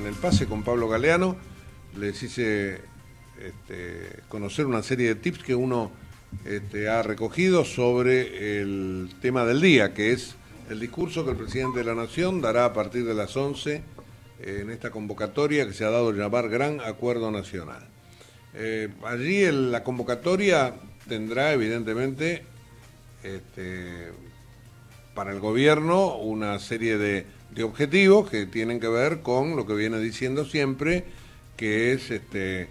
En el pase con Pablo Galeano les hice este, conocer una serie de tips que uno este, ha recogido sobre el tema del día, que es el discurso que el presidente de la Nación dará a partir de las 11 eh, en esta convocatoria que se ha dado llamar Gran Acuerdo Nacional. Eh, allí la convocatoria tendrá evidentemente este, para el gobierno una serie de de objetivos que tienen que ver con lo que viene diciendo siempre, que es este, eh,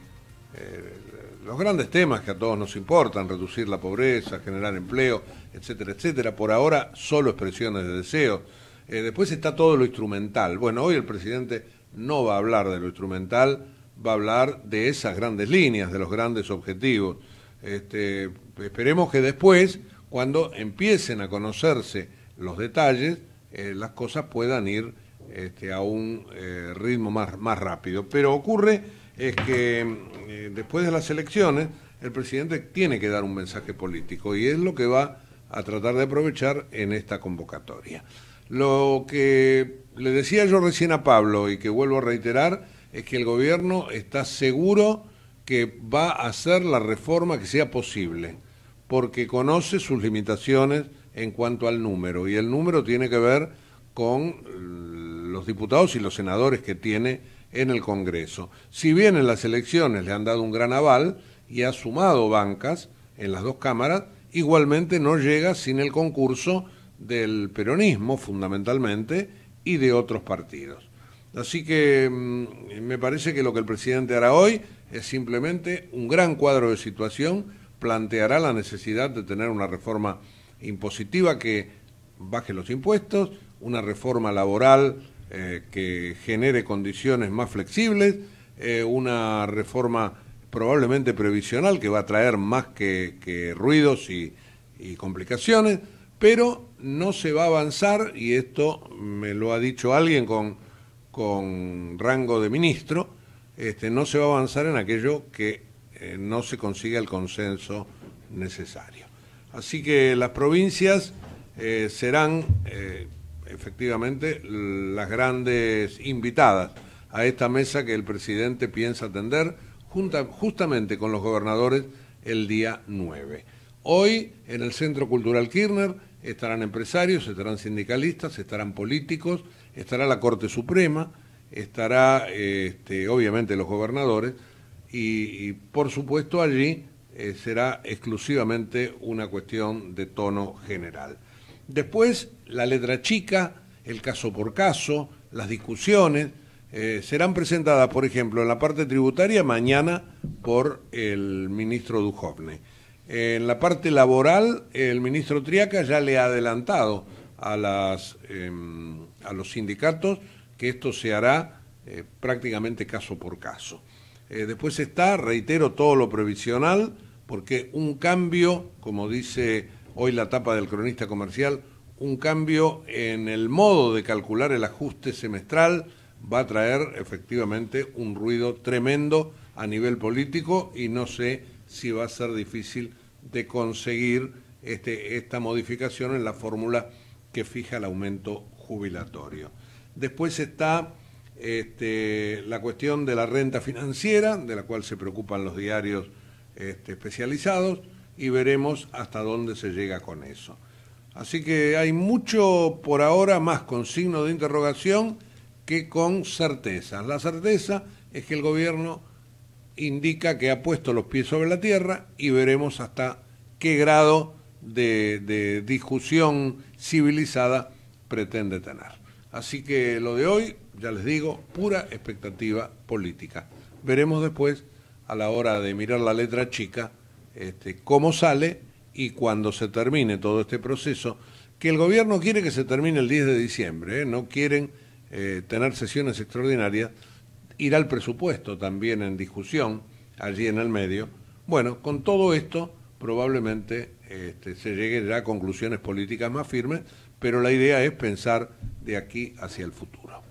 los grandes temas que a todos nos importan, reducir la pobreza, generar empleo, etcétera, etcétera. Por ahora solo expresiones de deseo. Eh, después está todo lo instrumental. Bueno, hoy el presidente no va a hablar de lo instrumental, va a hablar de esas grandes líneas, de los grandes objetivos. Este, esperemos que después, cuando empiecen a conocerse los detalles, eh, las cosas puedan ir este, a un eh, ritmo más, rápido. Pero ocurre es que mm, eh, después de las elecciones el presidente tiene que dar un mensaje político y es lo que va a tratar de aprovechar en esta convocatoria. Lo que le decía yo recién a Pablo y que vuelvo a reiterar es que el gobierno está seguro que va a hacer la reforma que sea posible, porque conoce sus limitaciones, en cuanto al número. Y el número tiene que ver con los diputados y los senadores que tiene en el Congreso. Si bien en las elecciones le han dado un gran aval y ha sumado bancas en las dos cámaras, igualmente no llega sin el concurso del peronismo fundamentalmente y de otros partidos. Así que mm, me parece que lo que el presidente hará hoy es simplemente un gran cuadro de situación, planteará la necesidad de tener una reforma impositiva que baje los impuestos, una reforma laboral eh, que genere condiciones más flexibles, eh, una reforma probablemente previsional que va a traer más que, ruidos y, complicaciones, pero no se va a avanzar, y esto me lo ha dicho alguien con, con rango de ministro, este, no se va a avanzar en aquello que eh, no se consiga el consenso necesario. Así que las provincias eh, serán eh, efectivamente las grandes invitadas a esta mesa que el presidente piensa atender justamente con los gobernadores el día 9. Hoy en el Centro Cultural Kirchner estarán empresarios, estarán sindicalistas, estarán políticos, estará la Corte Suprema, estará este, obviamente los gobernadores y por supuesto allí eh, será exclusivamente una cuestión de tono general. Después, la letra chica, el caso por caso, las discusiones, eh, serán presentadas, por ejemplo, en la parte tributaria mañana por el ministro Dujovne. En la parte laboral, el ministro Triaca ya le ha adelantado a, em, los sindicatos que esto se hará eh, prácticamente caso por caso. después está, reitero, todo lo previsional, porque un cambio, como dice hoy la tapa del cronista comercial, un cambio en el modo de calcular el ajuste semestral va a traer efectivamente un ruido tremendo a nivel político y no sé si va a ser difícil de conseguir este, esta modificación en la fórmula que fija el aumento jubilatorio. Después está este, la cuestión de la renta financiera, de la cual se preocupan los diarios este, especializados y veremos hasta dónde se llega con eso. Así que hay mucho por ahora más con signo de interrogación que con certeza La certeza es que el gobierno indica que ha puesto los pies sobre la tierra y veremos hasta qué grado de, de discusión civilizada pretende tener. Así que lo de hoy, ya les digo, pura expectativa política. Veremos después a la hora de mirar la letra chica, este, cómo sale y cuando se termine todo este proceso, que el gobierno quiere que se termine el 10 de diciembre, ¿eh? no quieren eh, tener sesiones extraordinarias, ir al presupuesto también en discusión allí en el medio. Bueno, con todo esto probablemente este, se llegue ya a conclusiones políticas más firmes, pero la idea es pensar de aquí hacia el futuro.